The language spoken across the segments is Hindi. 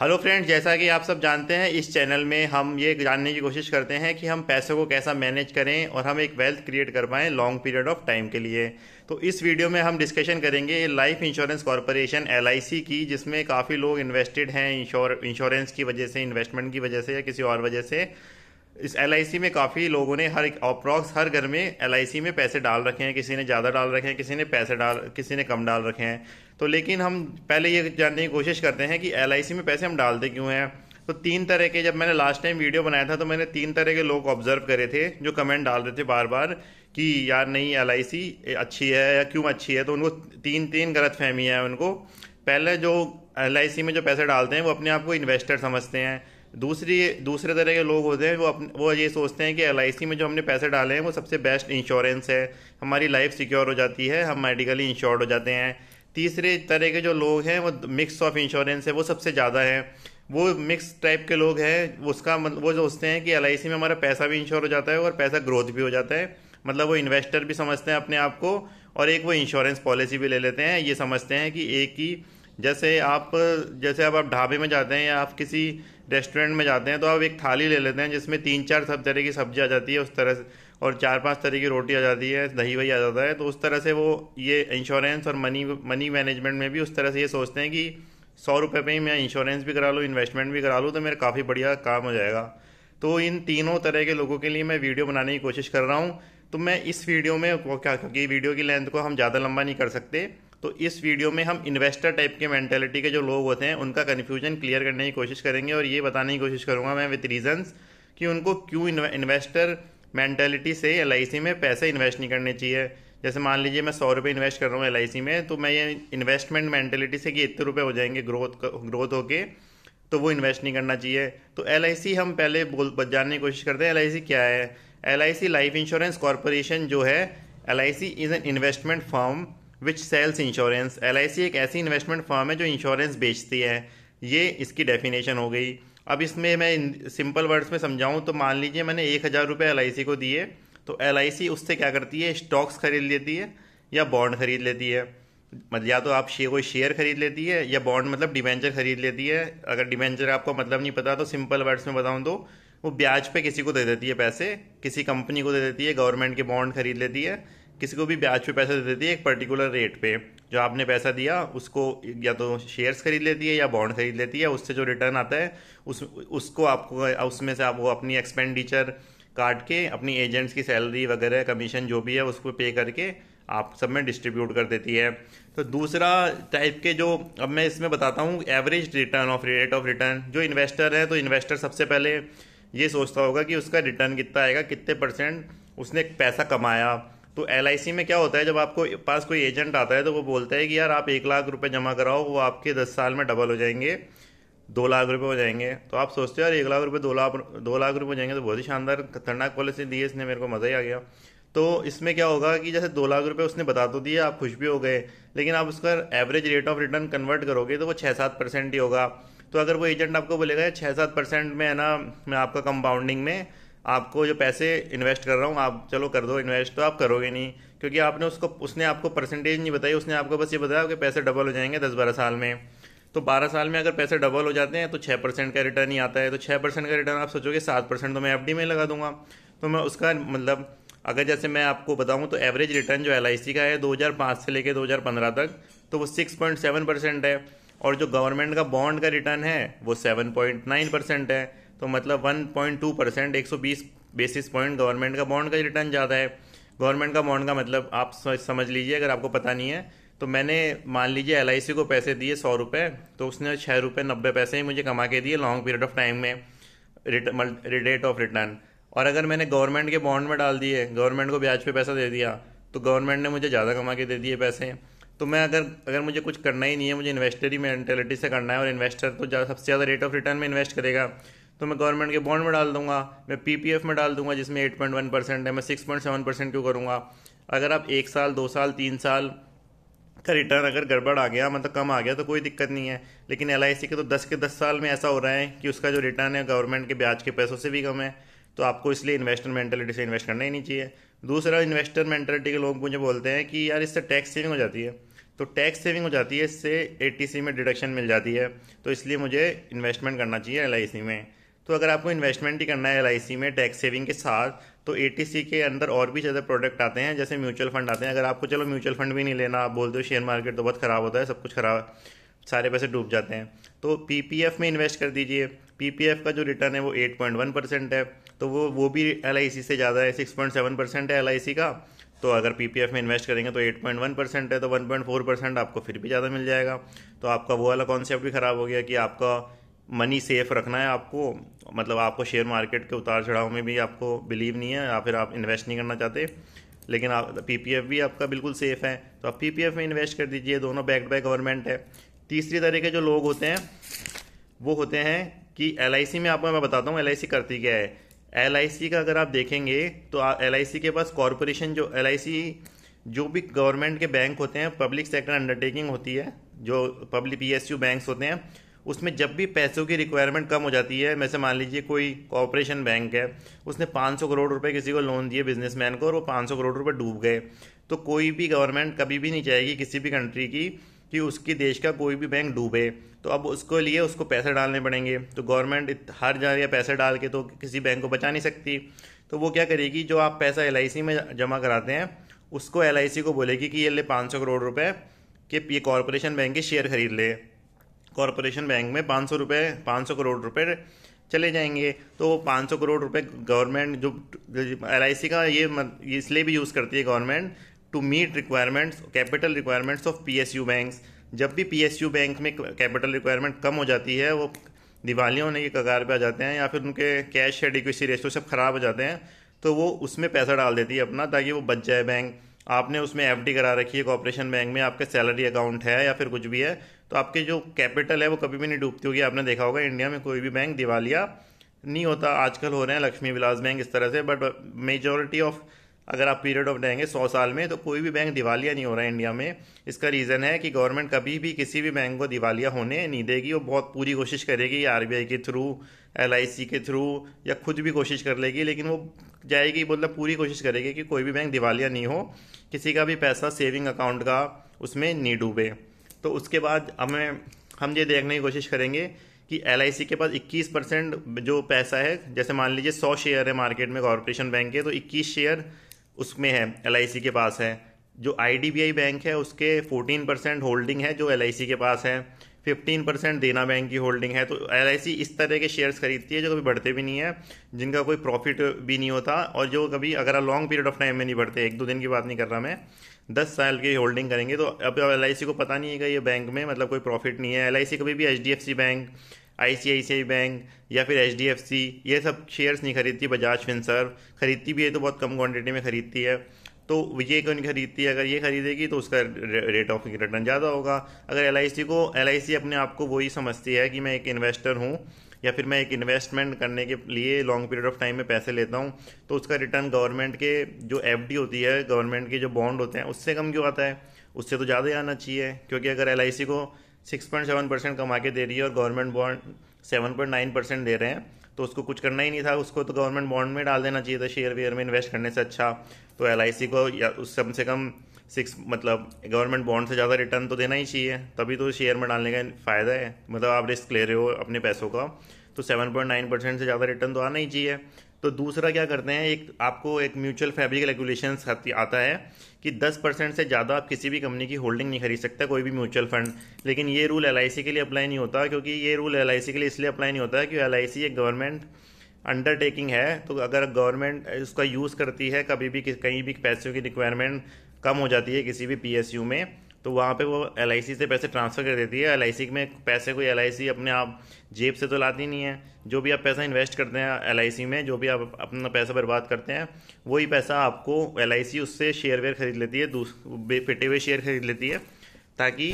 हेलो फ्रेंड्स जैसा कि आप सब जानते हैं इस चैनल में हम ये जानने की कोशिश करते हैं कि हम पैसों को कैसा मैनेज करें और हम एक वेल्थ क्रिएट कर पाएँ लॉन्ग पीरियड ऑफ टाइम के लिए तो इस वीडियो में हम डिस्कशन करेंगे लाइफ इंश्योरेंस कॉरपोरेशन एल की जिसमें काफ़ी लोग इन्वेस्टेड हैं इंश्योरेंस की वजह से इन्वेस्टमेंट की वजह से या किसी और वजह से इस एल में काफ़ी लोगों ने हर अप्रॉक्स हर घर में एल में पैसे डाल रखे हैं किसी ने ज़्यादा डाल रखे हैं किसी ने पैसे डाल किसी ने कम डाल रखे हैं तो लेकिन हम पहले ये जानने की कोशिश करते हैं कि एल में पैसे हम डालते क्यों हैं तो तीन तरह के जब मैंने लास्ट टाइम वीडियो बनाया था तो मैंने तीन तरह के लोग ऑब्जर्व करे थे जो कमेंट डाल रहे थे बार बार कि यार नहीं एल अच्छी है या क्यों अच्छी है तो उनको तीन तीन गलत फहमियाँ है उनको पहले जो एल में जो पैसे डालते हैं वो अपने आप को इन्वेस्टर समझते हैं दूसरी दूसरे तरह के लोग होते हैं वो अपने वो ये सोचते हैं कि एल में जो हमने पैसे डाले हैं वो सबसे बेस्ट इंश्योरेंस है हमारी लाइफ सिक्योर हो जाती है हम मेडिकली इंश्योर्ड हो जाते हैं तीसरे तरह के जो लोग हैं वो मिक्स ऑफ इंश्योरेंस है वो सबसे ज़्यादा है वो मिक्स टाइप के लोग हैं उसका मतलब वो सोचते हैं कि एल में हमारा पैसा भी इंश्योर हो जाता है और पैसा ग्रोथ भी हो जाता है मतलब वो इन्वेस्टर भी समझते हैं अपने आप को और एक वो इंश्योरेंस पॉलिसी भी ले लेते हैं ये समझते हैं कि एक ही जैसे आप जैसे अब आप ढाबे में जाते हैं या आप किसी रेस्टोरेंट में जाते हैं तो आप एक थाली ले लेते हैं जिसमें तीन चार सब तरह की सब्जी आ जाती है उस तरह से और चार पांच तरह की रोटी आ जाती है दही वही आ जाता है तो उस तरह से वो ये इंश्योरेंस और मनी मनी मैनेजमेंट में भी उस तरह से ये सोचते हैं कि सौ रुपये पर ही मैं इंश्योरेंस भी करा लूँ इन्वेस्टमेंट भी करा लूँ तो मेरा काफ़ी बढ़िया काम हो जाएगा तो इन तीनों तरह के लोगों के लिए मैं वीडियो बनाने की कोशिश कर रहा हूँ तो मैं इस वीडियो में क्या क्योंकि वीडियो की लेंथ को हम ज़्यादा लंबा नहीं कर सकते तो इस वीडियो में हम इन्वेस्टर टाइप के मैंटेलिटी के जो लोग होते हैं उनका कन्फ्यूजन क्लियर करने की कोशिश करेंगे और ये बताने की कोशिश करूँगा मैं विथ रीजन्स कि उनको क्यों इन्वेस्टर मैंटेलिटी से एल में पैसे इन्वेस्ट नहीं करने चाहिए जैसे मान लीजिए मैं सौ रुपये इन्वेस्ट कर रहा हूँ एल में तो मैं ये इन्वेस्टमेंट मैंटेलिटी से कि इतने रुपये हो जाएंगे ग्रोथ ग्रोथ होके तो वो इन्वेस्ट नहीं करना चाहिए तो एल हम पहले बोल जानने की कोशिश करते हैं एल क्या है एल लाइफ इंश्योरेंस कॉरपोरेशन जो है L I C is an investment firm which sells insurance L एक ऐसी इन्वेस्टमेंट फर्म है जो इंश्योरेंस बेचती है ये इसकी डेफिनेशन हो गई अब इसमें मैं सिंपल वर्ड्स में समझाऊँ तो मान लीजिए मैंने एक हज़ार रुपये एल को दिए तो एल उससे क्या करती है स्टॉक्स खरीद लेती है या बॉन्ड खरीद लेती है मतलब या तो आप शेयर कोई शेयर खरीद लेती है या बॉन्ड मतलब डिवेंचर खरीद लेती है अगर डिवेंचर आपको मतलब नहीं पता तो सिंपल वर्ड्स में बताऊँ तो वो ब्याज पे किसी को दे देती है पैसे किसी कंपनी को दे देती है गवर्नमेंट के बॉन्ड खरीद लेती है किसी को भी ब्याज पे पैसा दे देती है एक पर्टिकुलर रेट पे जो आपने पैसा दिया उसको या तो शेयर्स खरीद लेती है या बॉन्ड खरीद लेती है उससे जो रिटर्न आता है उस उसको आपको उसमें से आप वो अपनी एक्सपेंडिचर काट के अपनी एजेंट्स की सैलरी वगैरह कमीशन जो भी है उसको पे करके आप सब में डिस्ट्रीब्यूट कर देती है तो दूसरा टाइप के जो अब मैं इसमें बताता हूँ average return of rate of return जो इन्वेस्टर है तो इन्वेस्टर सबसे पहले ये सोचता होगा कि उसका रिटर्न कितना आएगा कितने परसेंट उसने पैसा कमाया तो एल में क्या होता है जब आपको पास कोई एजेंट आता है तो वो बोलता है कि यार आप एक लाख रुपये जमा कराओ वो आपके दस साल में डबल हो जाएंगे दो लाख रुपए हो जाएंगे तो आप सोचते हो यार एक लाख रुपए दो लाख दो लाख रुपए हो जाएंगे तो बहुत ही शानदार खतरनाक पॉलिसी दी है इसने मेरे को मज़ा ही आ गया तो इसमें क्या होगा कि जैसे दो लाख रुपए उसने बता तो दिया आप खुश भी हो गए लेकिन आप उसका average rate of return convert करोगे तो वो छः सात परसेंट ही होगा तो अगर वो एजेंट आपको बोलेगा छः सात परसेंट में है ना मैं आपका कंपाउंडिंग में आपको जो पैसे इन्वेस्ट कर रहा हूँ आप चलो कर दो इन्वेस्ट तो आप करोगे नहीं क्योंकि आपने उसको उसने आपको परसेंटेज नहीं बताई उसने आपको बस ये बताया कि पैसे डबल हो जाएंगे दस बारह साल में तो बारह साल में अगर पैसे डबल हो जाते हैं तो छः परसेंट का रिटर्न ही आता है तो छः परसेंट का रिटर्न आप सोचोगे सात परसेंट तो मैं एफ में लगा दूंगा तो मैं उसका मतलब अगर जैसे मैं आपको बताऊँ तो एवरेज रिटर्न जो एल का है दो से लेकर दो तक तो वो सिक्स परसेंट है और जो गवर्नमेंट का बॉन्ड का रिटर्न है वो सेवन परसेंट है तो मतलब 1.2 परसेंट एक बेसिस पॉइंट गवर्नमेंट का बॉन्ड का रिटर्न ज़्यादा है गवर्नमेंट का बॉन्ड का मतलब आप समझ लीजिए अगर आपको पता नहीं है तो मैंने मान लीजिए एल को पैसे दिए सौ रुपये तो उसने छः रुपये नब्बे पैसे ही मुझे कमा के दिए लॉन्ग पीरियड ऑफ टाइम में रेट ऑफ रिटर्न और अगर मैंने गवर्नमेंट के बॉन्ड में डाल दिए गवर्नमेंट को ब्याज पे पैसा दे दिया तो गवर्नमेंट ने मुझे ज़्यादा कमा के दे दिए पैसे तो मैं अगर अगर मुझे कुछ करना ही नहीं है मुझे इन्वेस्टर ही मैंटेलिटी से करना है और इन्वेस्टर तो सबसे ज़्यादा रेट ऑफ रिटर्न में इन्वेस्ट करेगा तो मैं गवर्नमेंट के बॉन्ड में डाल दूंगा मैं पीपीएफ में डाल दूंगा जिसमें 8.1 परसेंट है मैं 6.7 परसेंट क्यों करूँगा अगर आप एक साल दो साल तीन साल का रिटर्न अगर गड़बड़ आ गया मतलब कम आ गया तो कोई दिक्कत नहीं है लेकिन एल के तो दस के दस साल में ऐसा हो रहा है कि उसका जो रिटर्न है गवर्नमेंट के ब्याज के पैसों से भी कम है तो आपको इसलिए इन्वेस्टर मेंटेलिटी से इन्वेस्ट करना ही नहीं चाहिए दूसरा इन्वेस्टर मेंटेलिटी के लोग मुझे बोलते हैं कि यार इससे टैक्स सेविंग हो जाती है तो टैक्स सेविंग हो जाती है इससे ए में डिडक्शन मिल जाती है तो इसलिए मुझे इन्वेस्टमेंट करना चाहिए एल में तो अगर आपको इन्वेस्टमेंट ही करना है एल में टैक्स सेविंग के साथ तो ए के अंदर और भी ज़्यादा प्रोडक्ट आते हैं जैसे म्यूचुअल फंड आते हैं अगर आपको चलो म्यूचुअल फंड भी नहीं लेना आप बोलते हो शेयर मार्केट तो बहुत ख़राब होता है सब कुछ ख़राब सारे पैसे डूब जाते हैं तो पी में इन्वेस्ट कर दीजिए पी का जो रिटर्न है वो एट है तो वो वो भी एल से ज़्यादा है सिक्स है एल का तो अगर पी में इन्वेस्ट करेंगे तो वन परसेंट है तो फोर परसेंट आपको फिर भी ज़्यादा मिल जाएगा तो आपका वो वाला कॉन्सेप्ट भी ख़राब हो गया कि आपका मनी सेफ रखना है आपको मतलब आपको शेयर मार्केट के उतार चढ़ाव में भी आपको बिलीव नहीं है या फिर आप इन्वेस्ट नहीं करना चाहते लेकिन आप पी पी एफ़ भी आपका बिल्कुल सेफ़ है तो आप पी पी एफ़ में इन्वेस्ट कर दीजिए दोनों बैक्ड बाय गवर्नमेंट है तीसरी तरह के जो लोग होते हैं वो होते हैं कि एल आई सी में आपको मैं बताता हूँ एल आई सी करती क्या है एल आई सी का अगर आप देखेंगे तो एल आई सी के पास कॉरपोरेशन जो एल आई सी जो भी गवर्नमेंट के बैंक होते हैं पब्लिक सेक्टर अंडरटेकिंग होती है जो public P S U banks होते हैं उसमें जब भी पैसों की रिक्वायरमेंट कम हो जाती है वैसे मान लीजिए कोई कॉरपोरेशन बैंक है उसने 500 करोड़ रुपए किसी को लोन दिए बिजनेसमैन को और वो 500 करोड़ रुपए डूब गए तो कोई भी गवर्नमेंट कभी भी नहीं चाहेगी किसी भी कंट्री की कि उसकी देश का कोई भी बैंक डूबे तो अब उसको लिए उसको पैसे डालने पड़ेंगे तो गवर्नमेंट हर जगह पैसे डाल के तो किसी बैंक को बचा नहीं सकती तो वो क्या करेगी जो आप पैसा एल में जमा कराते हैं उसको एल को बोलेगी कि ये ले पाँच करोड़ रुपये कि ये कॉरपोरेशन बैंक के शेयर खरीद ले कॉरपोरेशन बैंक में पाँच सौ रुपये पाँच सौ करोड़ रुपये चले जाएंगे तो वो पाँच सौ करोड़ रुपए गवर्नमेंट जो एल का ये इसलिए भी यूज़ करती है government to meet requirements capital requirements of P S U bank जब भी पी एस यू बैंक में कैपिटल रिक्वायरमेंट कम हो जाती है वो दिवालियों होने के कगार पे आ जाते हैं या फिर उनके कैश या डिक्वेसी रेशो सब खराब हो जाते हैं तो वो उसमें पैसा डाल देती है अपना ताकि वो बच जाए बैंक आपने उसमें एफ करा रखी है कॉपरेशन बैंक में आपके सैलरी अकाउंट है या फिर कुछ भी है तो आपके जो कैपिटल है वो कभी भी नहीं डूबती होगी आपने देखा होगा इंडिया में कोई भी बैंक दिवालिया नहीं होता आजकल हो रहे हैं लक्ष्मी विलास बैंक इस तरह से बट मेजोरिटी ऑफ अगर आप पीरियड ऑफ रहेंगे सौ साल में तो कोई भी बैंक दिवालिया नहीं हो रहा है इंडिया में इसका रीज़न है कि गवर्नमेंट कभी भी किसी भी बैंक को दिवालिया होने नहीं देगी वो बहुत पूरी कोशिश करेगी आर के थ्रू एल के थ्रू या खुद भी कोशिश कर लेगी लेकिन वो जाएगी मतलब पूरी कोशिश करेगी कि कोई भी बैंक दिवालिया नहीं हो किसी का भी पैसा सेविंग अकाउंट का उसमें नहीं डूबे तो उसके बाद हमें हम ये देखने की कोशिश करेंगे कि एल के पास 21 परसेंट जो पैसा है जैसे मान लीजिए 100 शेयर है मार्केट में कॉरपोरेशन बैंक के तो 21 शेयर उसमें है एल के पास है जो आई बैंक है उसके 14 परसेंट होल्डिंग है जो एल के पास है 15 परसेंट देना बैंक की होल्डिंग है तो एल इस तरह के शेयर्स खरीदती है जो कभी बढ़ते भी नहीं है जिनका कोई प्रॉफिट भी नहीं होता और जो कभी अगर लॉन्ग पीरियड ऑफ टाइम में नहीं बढ़ते एक दो दिन की बात नहीं कर रहा मैं दस साल की होल्डिंग करेंगे तो अब एल आई को पता नहीं है ये बैंक में मतलब कोई प्रॉफिट नहीं है एल आई कभी भी H D F C bank I C I C I bank या फिर एच डी एफ सी ये सब शेयर्स नहीं खरीदती बजाज फिनसर्व खरीदती भी है तो बहुत कम क्वांटिटी में खरीदती है तो ये क्यों नहीं खरीदती है अगर ये खरीदेगी तो उसका रेट ऑफ रिटर्न ज़्यादा होगा अगर एल आई सी को एल आई सी अपने आप को वही समझती है कि मैं एक इन्वेस्टर हूँ या फिर मैं एक इन्वेस्टमेंट करने के लिए लॉन्ग पीरियड ऑफ टाइम में पैसे लेता हूँ तो उसका रिटर्न गवर्नमेंट के जो एफ होती है गवर्नमेंट के जो बॉन्ड होते हैं उससे कम क्यों आता है उससे तो ज़्यादा आना चाहिए क्योंकि अगर एल को सिक्स पॉइंट सेवन परसेंट कमा के दे रही है और government bond seven point nine percent दे रहे हैं तो उसको कुछ करना ही नहीं था उसको तो गवर्नमेंट बॉन्ड में डाल देना चाहिए था शेयर वेयर में इन्वेस्ट करने से अच्छा तो एल को या उस कम से कम सिक्स मतलब गवर्नमेंट बॉन्ड से ज़्यादा रिटर्न तो देना ही चाहिए तभी तो शेयर में डालने का फ़ायदा है मतलब आप रिस्क ले रहे हो अपने पैसों का तो 7.9 परसेंट से ज़्यादा रिटर्न तो आना ही चाहिए तो दूसरा क्या करते हैं एक आपको एक म्यूचुअल फैब्रिक रेगुलेशन आता है कि 10 परसेंट से ज़्यादा आप किसी भी कंपनी की होल्डिंग नहीं खरीद सकते कोई भी म्यूचुअल फंड लेकिन ये रूल एल के लिए अप्लाई नहीं होता क्योंकि ये रूल एल के लिए इसलिए अप्लाई नहीं होता है कि एल एक गवर्नमेंट अंडरटेकिंग है तो अगर गवर्नमेंट इसका यूज़ करती है कभी भी कहीं भी पैसों की रिक्वायरमेंट कम हो जाती है किसी भी पी में तो वहाँ पे वो एल से पैसे ट्रांसफ़र कर देती है एल में पैसे कोई एल अपने आप जेब से तो लाती नहीं है जो भी आप पैसा इन्वेस्ट करते हैं एल में जो भी आप अपना पैसा बर्बाद करते हैं वही पैसा आपको एल उससे शेयर वेयर खरीद लेती है फिटे हुए शेयर खरीद लेती है ताकि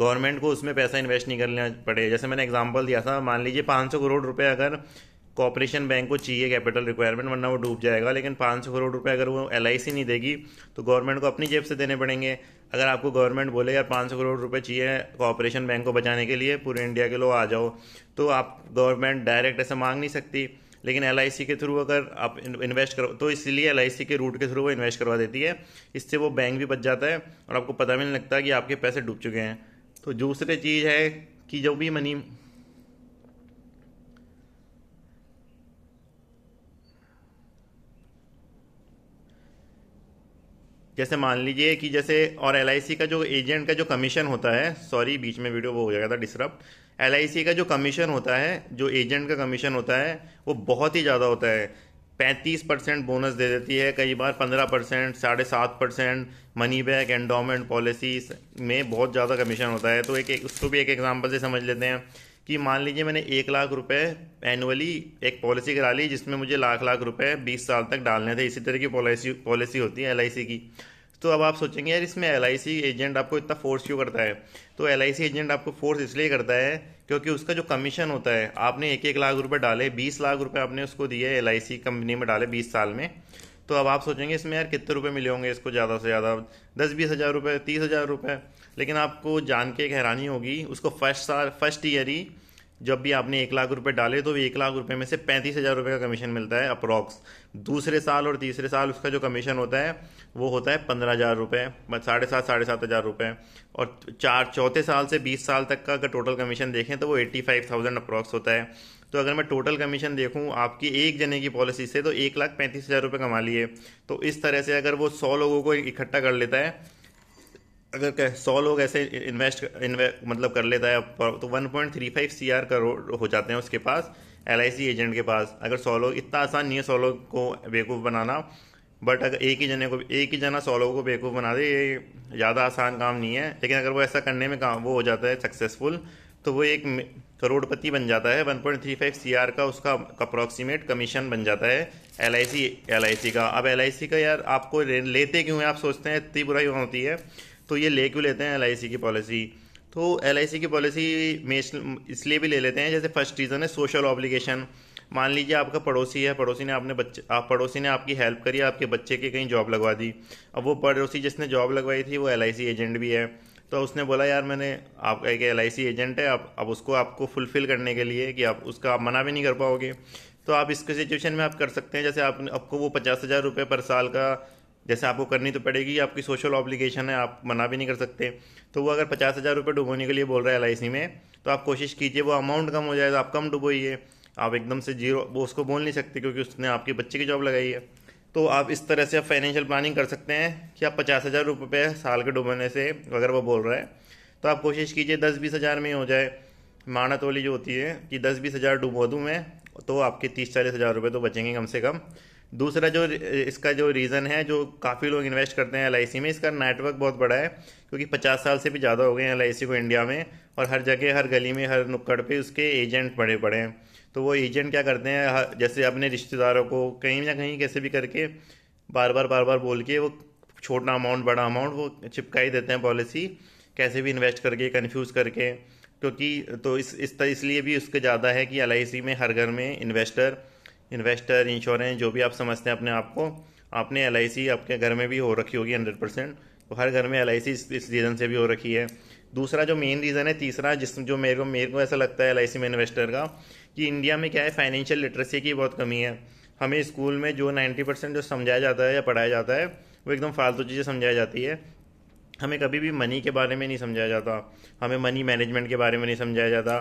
गवर्नमेंट को उसमें पैसा इन्वेस्ट नहीं करना पड़े जैसे मैंने एग्जांपल दिया था मान लीजिए 500 करोड़ रुपए अगर कॉपरेशन बैंक को चाहिए कैपिटल रिक्वायरमेंट वरना वो डूब जाएगा लेकिन पाँच सौ करोड़ रुपए अगर वो एल नहीं देगी तो गवर्नमेंट को अपनी जेब से देने पड़ेंगे अगर आपको गवर्नमेंट बोले यार पाँच सौ करोड़ रुपये चाहिए कॉपरेशन बैंक को बचाने के लिए पूरे इंडिया के लोग आ जाओ तो आप गवर्नमेंट डायरेक्ट ऐसा मांग नहीं सकती लेकिन एल के थ्रू अगर आप इन्वेस्ट करो तो इसलिए एल के रूट के थ्रू वो इन्वेस्ट करवा देती है इससे वो बैंक भी बच जाता है और आपको पता भी नहीं लगता कि आपके पैसे डूब चुके हैं तो दूसरी चीज़ है कि जो भी मनी जैसे मान लीजिए कि जैसे और एल का जो एजेंट का जो कमीशन होता है सॉरी बीच में वीडियो वो हो जाएगा था डिस्टर्ब एल का जो कमीशन होता है जो एजेंट का कमीशन होता है वो बहुत ही ज़्यादा होता है पैंतीस परसेंट बोनस दे देती है कई बार पंद्रह परसेंट साढ़े सात percent money back endowment policies में बहुत ज़्यादा कमीशन होता है तो एक, एक उसको भी एक एग्जाम्पल से समझ लेते हैं कि मान लीजिए मैंने एक लाख रुपए एनुअली एक पॉलिसी करा ली जिसमें मुझे लाख लाख रुपए बीस साल तक डालने थे इसी तरह की पॉलिसी पॉलिसी होती है एल की तो अब आप सोचेंगे यार इसमें एल एजेंट आपको इतना फोर्स क्यों करता है तो एल एजेंट आपको फोर्स इसलिए करता है क्योंकि उसका जो कमीशन होता है आपने एक एक लाख रुपये डाले बीस लाख रुपये आपने उसको दिए एल कंपनी में डाले बीस साल में तो अब आप सोचेंगे इसमें यार कितने रुपये मिले होंगे इसको ज़्यादा से ज़्यादा दस बीस हज़ार रुपये तीस हज़ार रुपये लेकिन आपको जान के एक हैरानी होगी उसको फर्स्ट साल फर्स्ट ईयर ही जब भी आपने एक लाख रुपए डाले तो एक लाख रुपए में से पैंतीस हज़ार रुपये का कमीशन मिलता है अप्रॉक्स दूसरे साल और तीसरे साल उसका जो कमीशन होता है वो होता है पंद्रह हज़ार रुपये मतलब साढ़े सात साढ़े सात हज़ार रुपये और चार चौथे साल से बीस साल तक का अगर टोटल कमीशन देखें तो वो एट्टी फाइव थाउजेंड अप्रॉक्स होता है तो अगर मैं टोटल कमीशन देखूं आपकी एक जने की पॉलिसी से तो एक लाख पैंतीस हज़ार रुपये कमा लिए तो इस तरह से अगर वो सौ लोगों को इकट्ठा कर लेता है अगर कह सौ लोग ऐसे इन्वेस्ट मतलब कर लेता है तो 1.35 पॉइंट करोड़ हो जाते हैं उसके पास एल एजेंट के पास अगर सौ लोग इतना आसान नहीं है सौ लोग को बेवकूफ़ बनाना बट अगर एक ही जने को एक ही जना सौ लोगों को बेवकूफ़ बना दे ये ज़्यादा आसान काम नहीं है लेकिन अगर वो ऐसा करने में काम वो हो जाता है सक्सेसफुल तो वो एक करोड़पति बन जाता है 1.35 आर का उसका अप्रॉक्सीमेट कमीशन बन जाता है एल आई सी का अब एल का यार आपको लेते क्यों हैं आप सोचते हैं इतनी बुराई होती है तो ये ले क्यों लेते हैं एल की पॉलिसी तो एल की पॉलिसी में इसलिए भी ले लेते हैं जैसे फर्स्ट रीज़न है सोशल ऑब्लिगेशन मान लीजिए आपका पड़ोसी है पड़ोसी ने आपने बच्चे आप पड़ोसी ने आपकी हेल्प करी आपके बच्चे की कहीं जॉब लगवा दी अब वो पड़ोसी जिसने जॉब लगवाई थी वो एल एजेंट भी है तो उसने बोला यार मैंने आपका एक एल एजेंट है आप अब उसको आपको फुलफ़िल करने के लिए कि आप उसका आप मना भी नहीं कर पाओगे तो आप इस सिचुएशन में आप कर सकते हैं जैसे आप आपको वो पचास हज़ार रुपये पर साल का जैसे आपको करनी तो पड़ेगी आपकी सोशल ऑब्लिगेशन है आप मना भी नहीं कर सकते तो वो अगर पचास हज़ार रुपये डुबोने के लिए बोल रहा है एल में तो आप कोशिश कीजिए वो अमाउंट कम हो जाए तो आप कम डुबोइए आप एकदम से जीरो वो उसको बोल नहीं सकते क्योंकि उसने आपके बच्चे की जॉब लगाई है तो आप इस तरह से आप फाइनेंशियल प्लानिंग कर सकते हैं कि आप पचास हज़ार रुपये साल के डुबोने से अगर वो बोल रहा है तो आप कोशिश कीजिए दस बीस हज़ार में ही हो जाए मानत वाली जो होती है कि दस बीस हज़ार डुबो दूँ मैं तो आपके तीस चालीस हज़ार रुपये तो बचेंगे कम से कम दूसरा जो इसका जो रीज़न है जो काफ़ी लोग इन्वेस्ट करते हैं एल में इसका नेटवर्क बहुत बड़ा है क्योंकि पचास साल से भी ज़्यादा हो गए हैं एल को इंडिया में और हर जगह हर गली में हर नुक्कड़ पे उसके एजेंट बड़े पड़े हैं तो वो एजेंट क्या करते हैं जैसे अपने रिश्तेदारों को कहीं ना कहीं कैसे भी करके बार बार बार बार बोल के वो छोटा अमाउंट बड़ा अमाउंट वो चिपका ही देते हैं पॉलिसी कैसे भी इन्वेस्ट करके कन्फ्यूज़ करके क्योंकि तो इस इस इसलिए भी उसके ज़्यादा है कि एल में हर घर में इन्वेस्टर इन्वेस्टर इंश्योरेंस जो भी आप समझते हैं अपने आप को आपने एल आपके घर में भी हो रखी होगी हंड्रेड परसेंट तो हर घर में एल इस रीज़न से भी हो रखी है दूसरा जो मेन रीज़न है तीसरा जिस जो मेरे को मेरे को ऐसा लगता है एल में इन्वेस्टर का कि इंडिया में क्या है फाइनेंशियल लिटरेसी की बहुत कमी है हमें स्कूल में जो 90 परसेंट जो समझाया जाता है या पढ़ाया जाता है वो एकदम फालतू चीज़ें समझाई जाती है हमें कभी भी मनी के बारे में नहीं समझाया जाता हमें मनी मैनेजमेंट के बारे में नहीं समझाया जाता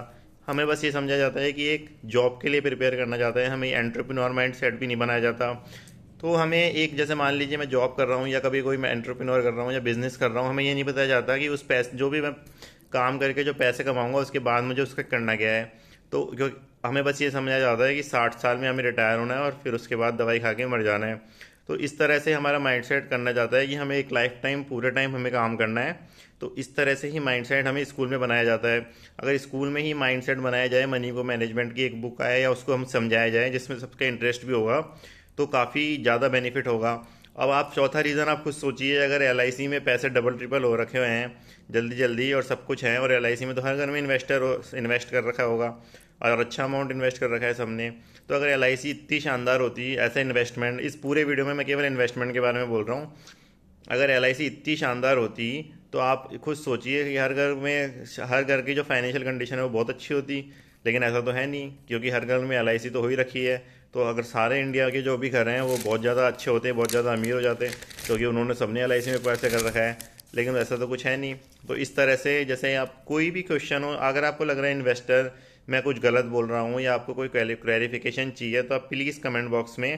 हमें बस ये समझा जाता है कि एक जॉब के लिए प्रिपेयर करना चाहता है हमें एंट्रप्रेन्योर माइंड सेट भी नहीं बनाया जाता तो हमें एक जैसे मान लीजिए मैं जॉब कर रहा हूँ या कभी कोई मैं एंट्रप्रीनोर कर रहा हूँ या बिज़नेस कर रहा हूँ हमें ये नहीं बताया जाता कि उस पैसे जो भी मैं काम करके जो पैसे कमाऊँगा उसके बाद मुझे उसका करना क्या है तो क्योंकि हमें बस ये समझा जाता है कि साठ साल में हमें रिटायर होना है और फिर उसके बाद दवाई खा के मर जाना है तो इस तरह से हमारा माइंड सेट करना चाहता है कि हमें एक लाइफ टाइम पूरे टाइम हमें काम करना है तो इस तरह से ही माइंडसेट हमें स्कूल में बनाया जाता है अगर स्कूल में ही माइंडसेट बनाया जाए मनी को मैनेजमेंट की एक बुक आए या उसको हम समझाया जाए जिसमें सबका इंटरेस्ट भी होगा तो काफ़ी ज़्यादा बेनिफिट होगा अब आप चौथा रीज़न आप खुद सोचिए अगर एल में पैसे डबल ट्रिपल हो रखे हुए हैं जल्दी जल्दी और सब कुछ है और एल में तो हर घर में इन्वेस्टर इन्वेस्ट कर रखा होगा और अच्छा अमाउंट इन्वेस्ट कर रखा है सबने तो अगर एल इतनी शानदार होती ऐसा इन्वेस्टमेंट इस पूरे वीडियो में मैं केवल इन्वेस्टमेंट के बारे में बोल रहा हूँ अगर एल इतनी शानदार होती तो आप खुद सोचिए कि हर घर में हर घर की जो फाइनेंशियल कंडीशन है वो बहुत अच्छी होती लेकिन ऐसा तो है नहीं क्योंकि हर घर में एल तो हो ही रखी है तो अगर सारे इंडिया के जो भी घर हैं वो बहुत ज़्यादा अच्छे होते हैं बहुत ज़्यादा अमीर हो जाते हैं क्योंकि उन्होंने सबने एल में पैसे कर रखा है लेकिन ऐसा तो कुछ है नहीं तो इस तरह से जैसे आप कोई भी क्वेश्चन हो अगर आपको लग रहा है इन्वेस्टर मैं कुछ गलत बोल रहा हूँ या आपको कोई क्लैरिफिकेशन चाहिए तो आप प्लीज़ कमेंट बॉक्स में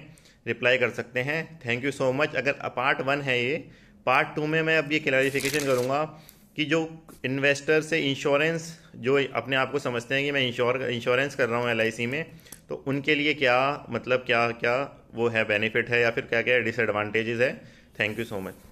रिप्लाई कर सकते हैं थैंक यू सो मच अगर पार्ट वन है ये पार्ट टू में मैं अब ये क्लैरिफिकेशन करूँगा कि जो इन्वेस्टर से इंश्योरेंस जो अपने आप को समझते हैं कि मैं इंश्योर इंश्योरेंस कर रहा हूँ एल में तो उनके लिए क्या मतलब क्या क्या वो है बेनिफिट है या फिर क्या क्या डिसएडवांटेजेस है थैंक यू सो मच